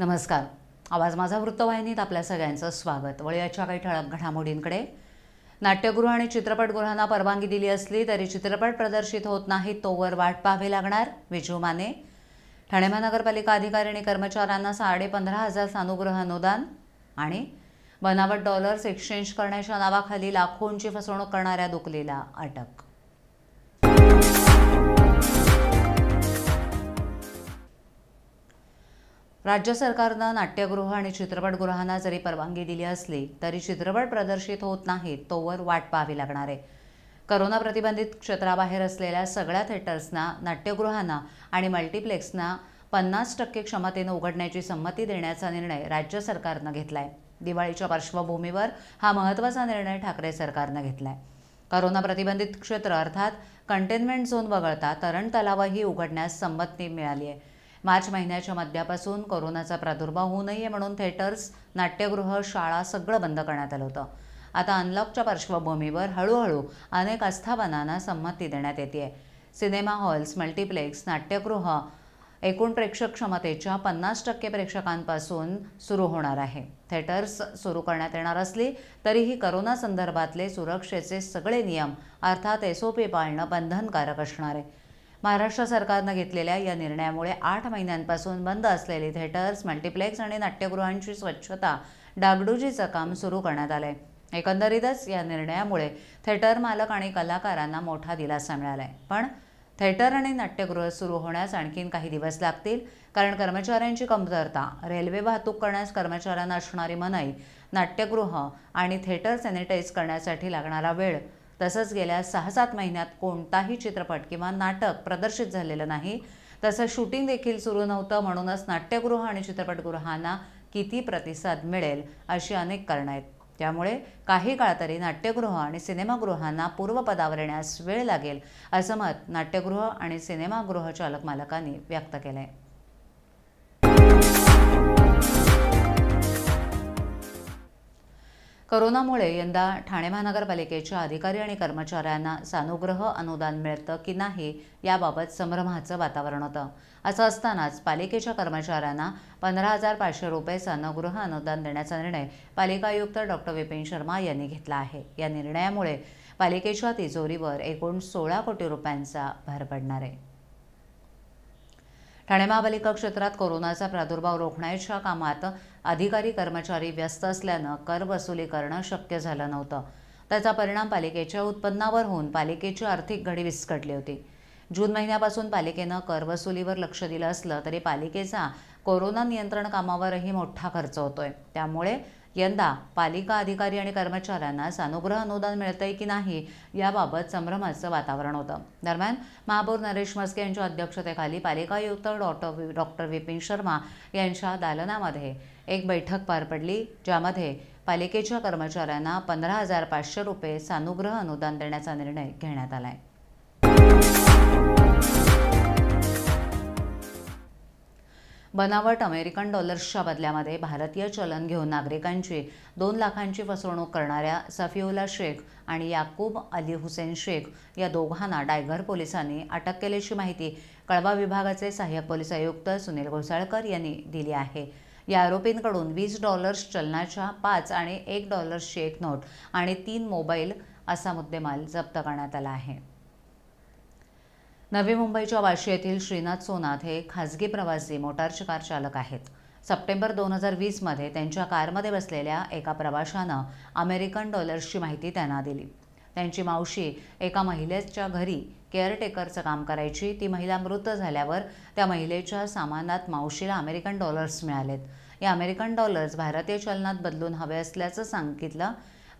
नमस्कार आवाज माझा वृत्तवाहिनीत आपल्या सगळ्यांचं स्वागत वळयाच्या काही ठळक घडामोडींकडे नाट्यगृह आणि चित्रपटगृहांना परवानगी दिली असली तरी चित्रपट प्रदर्शित होत नाहीत तोवर वाट पाहावी लागणार विजू माने ठाणे महानगरपालिका अधिकारी आणि कर्मचाऱ्यांना साडे पंधरा हजार सानुग्रह अनुदान आणि बनावट डॉलर्स एक्सचेंज करण्याच्या नावाखाली लाखोंची फसवणूक करणाऱ्या दुखलेला अटक राज्य सरकारनं नाट्यगृह आणि चित्रपटगृहांना जरी परवानगी दिली असली तरी चित्रपट प्रदर्शित होत नाहीत तोवर वाट पाहावी लागणार आहे करोना प्रतिबंधित क्षेत्राबाहेर असलेल्या सगळ्या थिएटर्सना नाट्यगृहांना आणि मल्टिप्लेक्सना पन्नास टक्के क्षमतेनं उघडण्याची संमती देण्याचा निर्णय राज्य सरकारनं घेतला आहे दिवाळीच्या पार्श्वभूमीवर हा महत्त्वाचा निर्णय ठाकरे सरकारनं घेतला आहे करोना प्रतिबंधित क्षेत्र अर्थात कंटेनमेंट झोन वगळता तरण तलावही उघडण्यास संमती मिळाली आहे मार्च महिन्याच्या मध्यापासून कोरोनाचा प्रादुर्भाव होऊ नये म्हणून थिएटर्स नाट्यगृह शाळा सगळं बंद करण्यात आलं होतं आता अनलॉकच्या पार्श्वभूमीवर हळूहळू अनेक आस्थापनांना संमती देण्यात येते आहे सिनेमा हॉल्स मल्टिप्लेक्स नाट्यगृह एकूण प्रेक्षक क्षमतेच्या पन्नास टक्के प्रेक्षकांपासून सुरू होणार आहे थिएटर्स सुरू करण्यात येणार असली तरीही करोना संदर्भातले सुरक्षेचे सगळे नियम अर्थात एस पी पाळणं बंधनकारक असणार आहे महाराष्ट्र सरकारनं घेतलेल्या या निर्णयामुळे आठ महिन्यांपासून बंद असलेले थिएटर्स मल्टिप्लेक्स आणि नाट्यगृहांची स्वच्छता डागडुजीचं काम सुरू करण्यात आलंय एकंदरीतच या निर्णयामुळे थिएटर मालक आणि कलाकारांना मोठा दिलासा मिळालाय पण थिएटर आणि नाट्यगृह सुरू होण्यास आणखीन काही दिवस लागतील कारण कर्मचाऱ्यांची कमतरता रेल्वे वाहतूक करण्यास कर्मचाऱ्यांना असणारी मनाई नाट्यगृह आणि थिएटर सॅनिटाईज करण्यासाठी लागणारा वेळ तसंच गेल्या सहा सात महिन्यात कोणताही चित्रपट किंवा नाटक प्रदर्शित झालेलं नाही तसं शूटिंग देखील सुरू नव्हतं म्हणूनच नाट्यगृह आणि चित्रपटगृहांना किती प्रतिसाद मिळेल अशी अनेक कारणं आहेत त्यामुळे काही काळ तरी नाट्यगृह आणि सिनेमागृहांना पूर्वपदावर येण्यास वेळ लागेल असं मत नाट्यगृह आणि सिनेमागृह चालक मालकांनी व्यक्त केलं आहे करोनामुळे यंदा ठाणे महानगरपालिकेच्या अधिकारी आणि कर्मचाऱ्यांना सानुग्रह अनुदान मिळतं की नाही याबाबत संभ्रमाचं वातावरण होतं असं असतानाच पालिकेच्या कर्मचाऱ्यांना पंधरा हजार पाचशे रुपये सानुग्रह अनुदान देण्याचा निर्णय पालिका आयुक्त डॉक्टर विपिन शर्मा यांनी घेतला आहे या निर्णयामुळे पालिकेच्या तिजोरीवर एकूण सोळा कोटी रुपयांचा भर पडणार आहे ठाणे महापालिका क्षेत्रात कोरोनाचा प्रादुर्भाव रोखण्याच्या कामात अधिकारी कर्मचारी व्यस्त असल्यानं कर वसुली करणं शक्य झालं नव्हतं त्याचा परिणाम पालिकेच्या उत्पन्नावर होऊन पालिकेची आर्थिक घडी विस्कटली होती जून महिन्यापासून पालिकेनं वसुलीवर लक्ष दिलं असलं तरी पालिकेचा कोरोना नियंत्रण कामावरही मोठा खर्च होतोय त्यामुळे यंदा पालिका अधिकारी आणि कर्मचाऱ्यांना सानुग्रह अनुदान मिळतंय की नाही याबाबत संभ्रमाचं वातावरण होतं दरम्यान महापौर नरेश मस्के यांच्या अध्यक्षतेखाली पालिका आयुक्त डॉक्टर डॉक्टर विपिन शर्मा यांच्या दालनामध्ये एक बैठक पार पडली ज्यामध्ये पालिकेच्या कर्मचाऱ्यांना पंधरा हजार पाचशे रुपये सानुग्रह अनुदान देण्याचा निर्णय घेण्यात आला आहे बनावट अमेरिकन डॉलर्सच्या बदल्यामध्ये भारतीय चलन घेऊन नागरिकांची दोन लाखांची फसवणूक करणाऱ्या सफिओला शेख आणि याकूब अली हुसेन शेख या दोघांना डायघर पोलिसांनी अटक केल्याची माहिती कळवा विभागाचे सहाय्यक पोलीस आयुक्त सुनील घोसाळकर यांनी दिली आहे या आरोपींकडून वीस डॉलर्स चलनाच्या पाच आणि एक डॉलर्सची एक नोट आणि तीन मोबाईल असा मुद्देमाल जप्त करण्यात आला आहे नवी मुंबईच्या वाशी येथील श्रीनाथ सोनाथ हे खाजगी प्रवासी मोटारचे कार चालक आहेत सप्टेंबर दोन हजार वीसमध्ये त्यांच्या कारमध्ये बसलेल्या एका प्रवाशानं अमेरिकन डॉलर्सची माहिती त्यांना दिली त्यांची मावशी एका महिलेच्या घरी केअरटेकरचं काम करायची ती महिला मृत झाल्यावर त्या महिलेच्या सामानात मावशीला अमेरिकन डॉलर्स मिळालेत या अमेरिकन डॉलर्स भारतीय चलनात बदलून हवे असल्याचं सांगितलं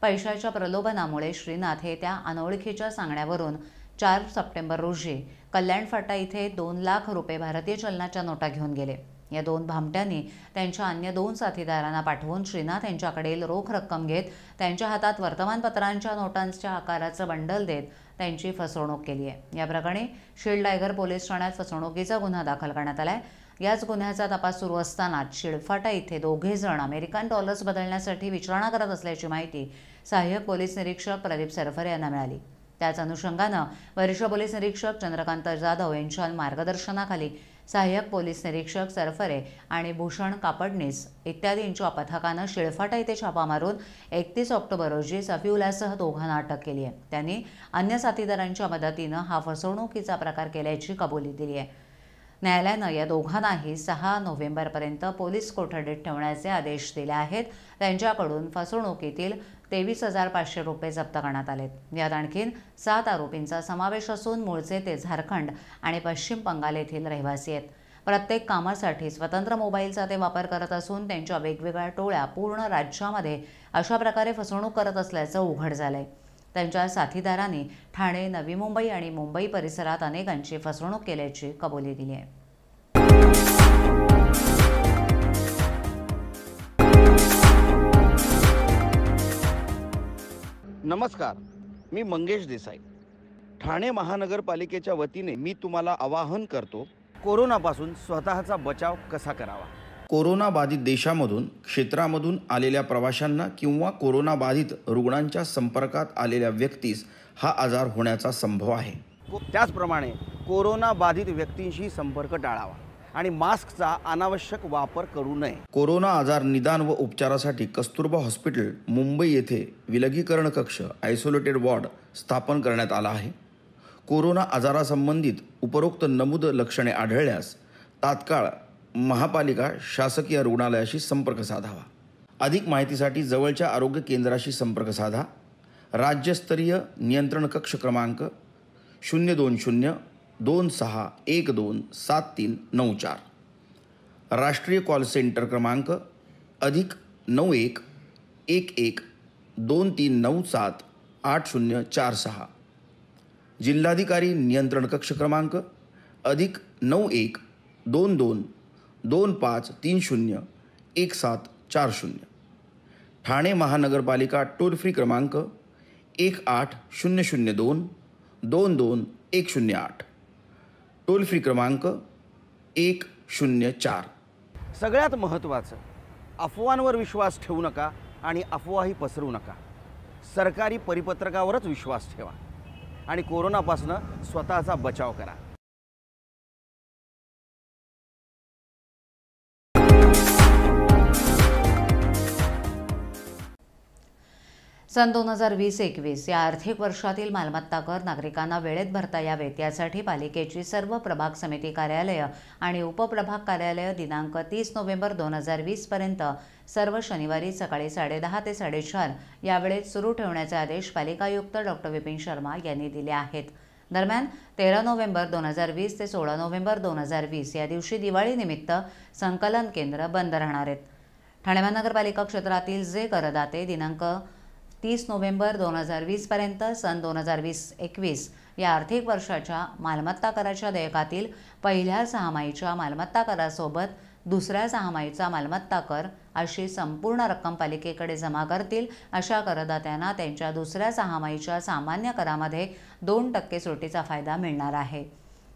पैशाच्या प्रलोभनामुळे श्रीनाथ हे त्या अनोळखीच्या सांगण्यावरून चार सप्टेंबर रोजी कल्याण फाटा इथे दोन लाख रुपये भारतीय चलनाच्या नोटा घेऊन गेले या दोन भामट्यांनी त्यांच्या अन्य दोन साथीदारांना पाठवून श्रीनाथ यांच्याकडील रोख रक्कम घेत त्यांच्या हातात वर्तमानपत्रांच्या नोटांच्या आकाराचं बंडल देत त्यांची फसवणूक केली आहे या प्रकरणी शील्ड टायगर पोलीस ठाण्यात फसवणुकीचा गुन्हा दाखल करण्यात आला आहे याच गुन्ह्याचा तपास सुरू असताना शिळफाटा इथे दोघे जण अमेरिकन डॉलर्स बदलण्यासाठी विचारणा करत असल्याची माहिती सहाय्यक पोलीस निरीक्षक प्रदीप सरफरे यांना मिळाली त्याच अनुषंगानं वरिष्ठ पोलीस निरीक्षक चंद्रकांत जाधव यांच्या मार्गदर्शनाखाली सहाय्यक पोलीस निरीक्षक सरफरे आणि भूषण कापडनीस इत्यादींच्या पथकानं शिळफाटा येथे छापा मारून एकतीस ऑक्टोबर रोजी सफिउलासह दोघांना अटक केली आहे त्यांनी अन्य साथीदारांच्या मदतीनं हा फसवणुकीचा प्रकार केल्याची कबुली दिली आहे न्यायालयानं या दोघांनाही सहा नोव्हेंबरपर्यंत पोलीस कोठडीत ठेवण्याचे आदेश दिले आहेत त्यांच्याकडून फसवणुकीतील तेवीस हजार पाचशे रुपये जप्त करण्यात आलेत यात आणखीन सात आरोपींचा समावेश असून मूळचे ते झारखंड आणि पश्चिम बंगाल येथील रहिवासी आहेत प्रत्येक कामासाठी स्वतंत्र मोबाईलचा ते वापर करत असून त्यांच्या वेगवेगळ्या टोळ्या पूर्ण राज्यामध्ये अशा प्रकारे फसवणूक करत असल्याचं उघड झालं आहे त्यांच्या साथीदारांनी ठाणे नवी मुंबई आणि मुंबई परिसरात अनेकांची फसवणूक केल्याची कबुली दिली आहे नमस्कार मी मंगेश देसाई ठाणे महानगरपालिकेच्या वतीने मी तुम्हाला आवाहन करतो कोरोनापासून स्वतःचा बचाव कसा करावा कोरोनाबाधित देशामधून क्षेत्रामधून आलेल्या प्रवाशांना किंवा कोरोनाबाधित रुग्णांच्या संपर्कात आलेल्या व्यक्तीस हा आजार होण्याचा संभव आहे त्याचप्रमाणे कोरोनाबाधित व्यक्तींशी संपर्क टाळावा आणि मास्कचा अनावश्यक वापर करू नये कोरोना आजार निदान व उपचारासाठी कस्तुरबा हॉस्पिटल मुंबई येथे विलगीकरण कक्ष आयसोलेटेड वॉर्ड स्थापन करण्यात आला आहे कोरोना आजारासंबंधित उपरोक्त नमूद लक्षणे आढळल्यास तात्काळ महापालिका शासकीय रुग्णालयाशी संपर्क साधावा अधिक माहितीसाठी जवळच्या आरोग्य केंद्राशी संपर्क साधा राज्यस्तरीय नियंत्रण कक्ष क्रमांक शून्य दोन शून्य दोन सहा एक दोन सात तीन नऊ चार राष्ट्रीय कॉल सेंटर क्रमांक अधिक नऊ एक एक एक दोन तीन नऊ सात आठ शून्य चार सहा जिल्हाधिकारी नियंत्रण कक्ष क्रमांक अधिक नऊ एक दोन दोन दोन पाच तीन शून्य एक सात चार शून्य ठाणे महानगरपालिका टोल फ्री क्रमांक एक आठ शून्य शून्य दोन दोन दोन एक शून्य आठ टोल फ्री क्रमांक एक शून्य चार सगळ्यात महत्त्वाचं अफवांवर विश्वास ठेवू नका आणि अफवाही पसरवू नका सरकारी परिपत्रकावरच विश्वास ठेवा आणि कोरोनापासून स्वतःचा बचाव करा सन दोन हजार वीस एकवीस या आर्थिक वर्षातील मालमत्ता कर नागरिकांना वेळेत भरता यावेत यासाठी पालिकेची सर्व प्रभाग समिती कार्यालयं आणि उपप्रभाग कार्यालयं दिनांक तीस नोव्हेंबर दोन हजार पर्यंत सर्व शनिवारी सकाळी साडेदहा ते साडेचार या वेळेत सुरू ठेवण्याचे आदेश पालिकायुक्त डॉक्टर विपिन शर्मा यांनी दिले आहेत दरम्यान तेरा नोव्हेंबर दोन हजार वीस ते सोळा नोव्हेंबर दोन हजार वीस या दिवशी दिवाळीनिमित्त संकलन केंद्र बंद राहणार आहेत ठाणे महानगरपालिका क्षेत्रातील जे करदाते दिनांक तीस नोव्हेंबर दोन हजार वीसपर्यंत सन दोन हजार वीस एकवीस या आर्थिक वर्षाच्या मालमत्ता कराच्या देयकातील पहिल्या सहामाईच्या मालमत्ता करासोबत दुसऱ्या सहामाहीचा मालमत्ता कर अशी संपूर्ण रक्कम पालिकेकडे जमा करतील अशा करदात्यांना त्यांच्या दुसऱ्या सहामाहीच्या सामान्य करामध्ये दोन टक्के सुटीचा फायदा मिळणार आहे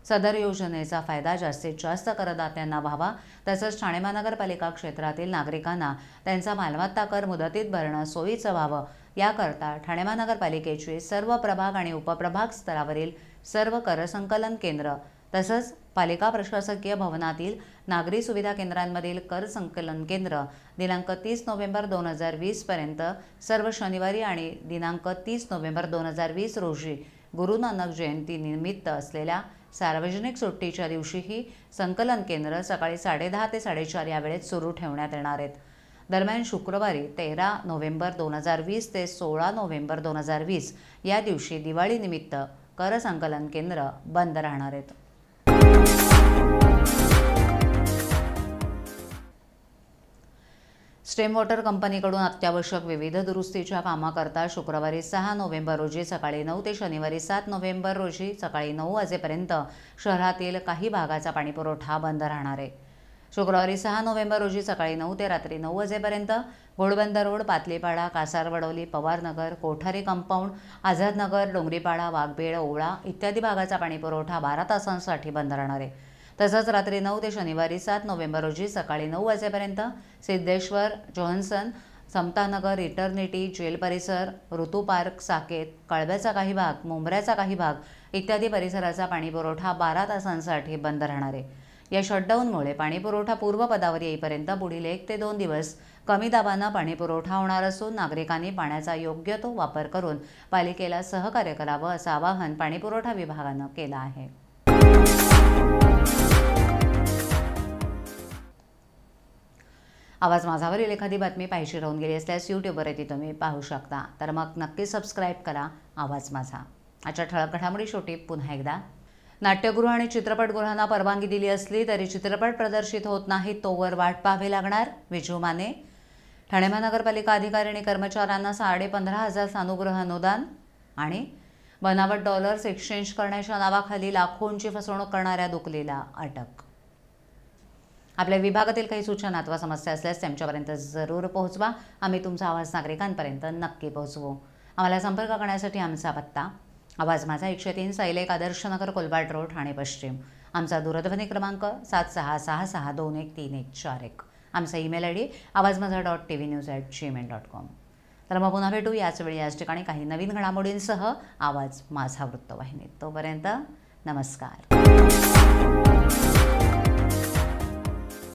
सदर योजनेचा फायदा जास्तीत जास्त करदात्यांना व्हावा तसंच ठाणे महानगरपालिका क्षेत्रातील नागरिकांना त्यांचा मालमत्ता कर मुदतीत भरणं सोयीचं व्हावं याकरता ठाणे महानगरपालिकेचे सर्व प्रभाग आणि उपप्रभाग स्तरावरील सर्व करसंकलन केंद्र तसंच पालिका प्रशासकीय भवनातील नागरी सुविधा केंद्रांमधील कर संकलन केंद्र दिनांक तीस नोव्हेंबर दोन हजार वीसपर्यंत सर्व शनिवारी आणि दिनांक तीस नोव्हेंबर दोन हजार वीस रोजी गुरुनानक जयंतीनिमित्त असलेल्या सार्वजनिक सुट्टीच्या दिवशीही संकलन केंद्र सकाळी साडेदहा ते साडेचार या वेळेत सुरू ठेवण्यात येणार आहेत दरम्यान शुक्रवारी तेरा नोव्हेंबर दोन हजार वीस ते सोळा नोव्हेंबर दोन हजार वीस या दिवशी दिवाळीनिमित्त कर संकलन केंद्र बंद राहणार आहेत स्टेम वॉटर कंपनीकडून अत्यावश्यक विविध दुरुस्तीच्या कामाकरता शुक्रवारी सहा नोव्हेंबर रोजी सकाळी नऊ ते शनिवारी सात नोव्हेंबर रोजी सकाळी नऊ वाजेपर्यंत शहरातील काही भागाचा पाणीपुरवठा बंद राहणार आहे शुक्रवारी सहा नोव्हेंबर रोजी सकाळी नऊ ते रात्री नऊ वाजेपर्यंत घोडबंदर रोड पातलीपाडा कासारवडोली पवारनगर कोठारी कंपाऊंड आझादनगर डोंगरीपाडा वाघबेळ ओवळा इत्यादी भागाचा पाणीपुरवठा बारा तासांसाठी बंद राहणार आहे तसंच रात्री नऊ ते शनिवारी सात नोव्हेंबर रोजी सकाळी नऊ वाजेपर्यंत Siddheshwar Johnson Samtanagar Eternity jail परिसर ऋतू पार्क साकेत कळव्याचा काही भाग मुंबऱ्याचा काही भाग इत्यादी परिसराचा पाणीपुरवठा बारा तासांसाठी बंद राहणार आहे या शटडाऊनमुळे पाणीपुरवठा पूर्वपदावर येईपर्यंत पुढील एक ते दोन दिवस कमी दाबानं पाणीपुरवठा होणार असून नागरिकांनी पाण्याचा योग्य तो वापर करून पालिकेला सहकार्य करावं असं आवाहन पाणीपुरवठा विभागानं केलं आहे आवाज माझावरील एखादी बातमी पाहिजे राहून गेली असल्यास यूट्यूबवर ती तुम्ही पाहू शकता तर मग नक्की सबस्क्राईब करा आवाज माझा आजच्या ठळक घडामोडी शेवटी पुन्हा एकदा नाट्यगृह आणि चित्रपटगृहांना परवानगी दिली असली तरी चित्रपट प्रदर्शित होत नाही तोवर वाट पाहावी लागणार विजू माने ठाणे महानगरपालिका अधिकारी आणि कर्मचाऱ्यांना साडेपंधरा हजार सानुग्रह अनुदान आणि बनावट डॉलर्स एक्सचेंज करण्याच्या नावाखाली लाखोंची फसवणूक करणाऱ्या दुकलेला अटक आपल्या विभागातील काही सूचना अथवा समस्या असल्यास त्यांच्यापर्यंत जरूर पोहोचवा आम्ही तुमचा आवाज नागरिकांपर्यंत नक्की पोहोचवू आम्हाला संपर्क करण्यासाठी आमचा पत्ता आवाज माझा एकशे तीन साईलेक आदर्शनगर कोलबाट रोड ठाणे पश्चिम आमचा दूरध्वनी क्रमांक सात सहा सहा सहा दोन एक तीन एक चार एक आमचा email I D Awaaz Maza dot T V news at Gmail dot com तर मग पुन्हा भेटू याच वेळी याच ठिकाणी काही नवीन घडामोडींसह आवाज माझा वृत्तवाहिनीत तोपर्यंत नमस्कार